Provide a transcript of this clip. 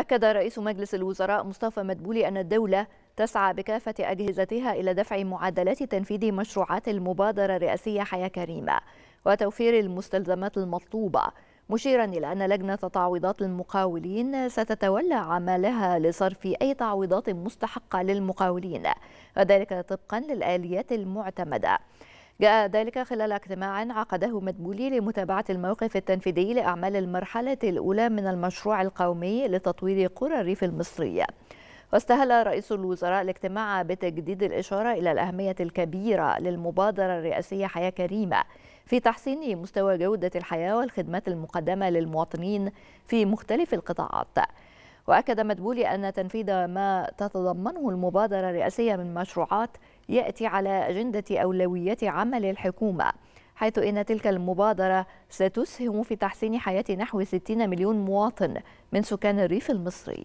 أكد رئيس مجلس الوزراء مصطفى مدبولي أن الدولة تسعى بكافة أجهزتها إلى دفع معدلات تنفيذ مشروعات المبادرة الرئاسية حياة كريمة وتوفير المستلزمات المطلوبة مشيرا إلى أن لجنة تعويضات المقاولين ستتولى عملها لصرف أي تعويضات مستحقة للمقاولين وذلك طبقا للآليات المعتمدة جاء ذلك خلال اجتماع عقده مدبولي لمتابعة الموقف التنفيذي لأعمال المرحلة الأولى من المشروع القومي لتطوير قرى الريف المصرية واستهل رئيس الوزراء الاجتماع بتجديد الإشارة إلى الأهمية الكبيرة للمبادرة الرئاسية حياة كريمة في تحسين مستوى جودة الحياة والخدمات المقدمة للمواطنين في مختلف القطاعات وأكد مدبولي أن تنفيذ ما تتضمنه المبادرة الرئاسية من مشروعات يأتي على أجندة أولويات عمل الحكومة حيث إن تلك المبادرة ستسهم في تحسين حياة نحو 60 مليون مواطن من سكان الريف المصري